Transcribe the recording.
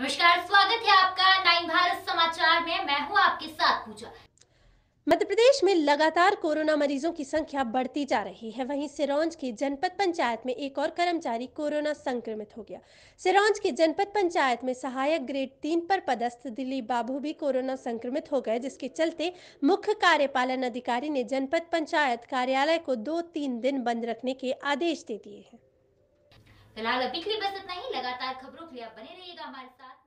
नमस्कार स्वागत है आपका नाइन भारत समाचार में मैं हूं आपके साथ पूजा मध्य प्रदेश में लगातार कोरोना मरीजों की संख्या बढ़ती जा रही है वहीं सिरोंज की जनपद पंचायत में एक और कर्मचारी कोरोना संक्रमित हो गया सिरोंज की जनपद पंचायत में सहायक ग्रेड तीन पर पदस्थ दिलीप बाबू भी कोरोना संक्रमित हो गए जिसके चलते मुख्य कार्यपालन अधिकारी ने जनपद पंचायत कार्यालय को दो तीन दिन बंद रखने के आदेश दे दिए हैं फिलहाल अभी के लिए बस इतना ही लगातार खबरों के लिए आप बने रहिएगा हमारे साथ